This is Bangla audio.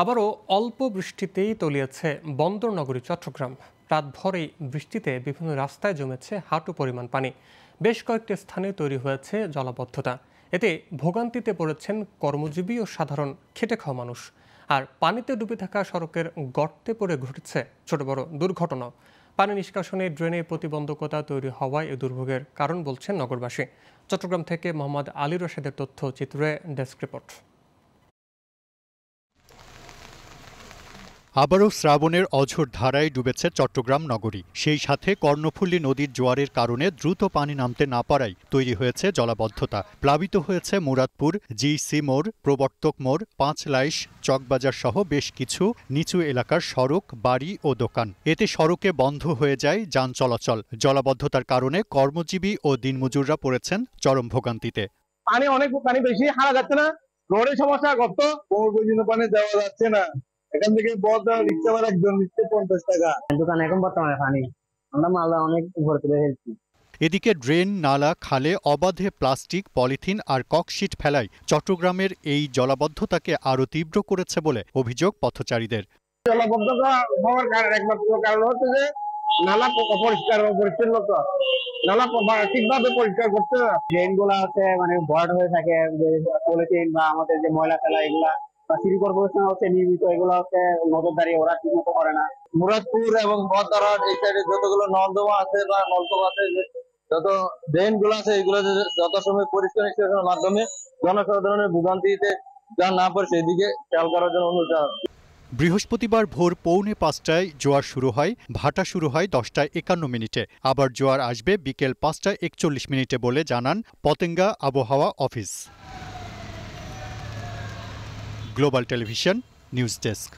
আবারও অল্প বৃষ্টিতেই তলিয়েছে বন্দর নগরী চট্টগ্রাম ভরেই বৃষ্টিতে বিভিন্ন রাস্তায় জমেছে হাঁটু পরিমাণ পানি বেশ কয়েকটি স্থানে তৈরি হয়েছে জলাবদ্ধতা এতে ভোগান্তিতে পড়েছেন কর্মজীবী ও সাধারণ খেটে খাওয়া মানুষ আর পানিতে ডুবে থাকা সড়কের গর্তে পড়ে ঘটেছে ছোট বড় দুর্ঘটনা পানি নিষ্কাশনে ড্রেনে প্রতিবন্ধকতা তৈরি হওয়ায় এ দুর্ভোগের কারণ বলছেন নগরবাসী চট্টগ্রাম থেকে মোহাম্মদ আলী রশেদের তথ্য চিত্রে ডেস্ক রিপোর্ট আবারও শ্রাবণের অঝোর ধারায় ডুবেছে চট্টগ্রাম নগরী সেই সাথে কর্ণফুল্লী নদীর জোয়ারের কারণে দ্রুত পানি নামতে না পারাই তৈরি হয়েছে জলাবদ্ধতা প্লাবিত হয়েছে মুরাদপুর জি সি মোড় প্রবর্তক মোড় পাঁচলাইশ চকবাজার সহ বেশ কিছু নিচু এলাকার সড়ক বাড়ি ও দোকান এতে সড়কে বন্ধ হয়ে যায় যান চলাচল জলাবদ্ধতার কারণে কর্মজীবী ও দিনমজুররা পড়েছেন চরম ভোগান্তিতে পানি অনেক পানি বেশি হারা যাচ্ছে না রোডের সমস্যা গত পানি দেওয়া যাচ্ছে না এখান থেকে বদা রিক্সা ভাড়া একজন নিচ্ছে পঞ্চাশ টাকা দোকান এখন বর্তমানে পানি আমরা মালদা অনেক ভরে ফেলছি এদিকে ড্রেন নালা খালে অবাধে প্লাস্টিক পলিথিন আর ককশিট ফেলায় চট্টগ্রামের এই জলাবদ্ধতাকে আরও তীব্র করেছে বলে অভিযোগ পথচারীদের জলাবদ্ধতা হওয়ার কারণ একমাত্র কারণ হচ্ছে যে নালা অপরিষ্কার অপরিচ্ছন্ন তো নালা ঠিকভাবে পরিষ্কার করতে না আছে মানে ভরাট হয়ে থাকে পলিথিন বা আমাদের যে ময়লা ফেলা এগুলা সিটি কর্পোরেশন হচ্ছে এগুলো হচ্ছে নজরদারি ওরা ঠিক করে না মুরাদপুর এবং এই সাইডে যতগুলো আছে বা আছে যত ড্রেন গুলো আছে এগুলো যত সময় পরিষ্কার মাধ্যমে জনসাধারণের ভোগান্তিতে যা না পড়ে খেয়াল করার জন্য অনুরোধ বৃহস্পতিবার ভোর পৌনে পাঁচটায় জোয়ার শুরু হয় ভাটা শুরু হয় দশটায় একান্ন মিনিটে আবার জোয়ার আসবে বিকেল পাঁচটায় একচল্লিশ মিনিটে বলে জানান পতেঙ্গা আবহাওয়া office global television news desk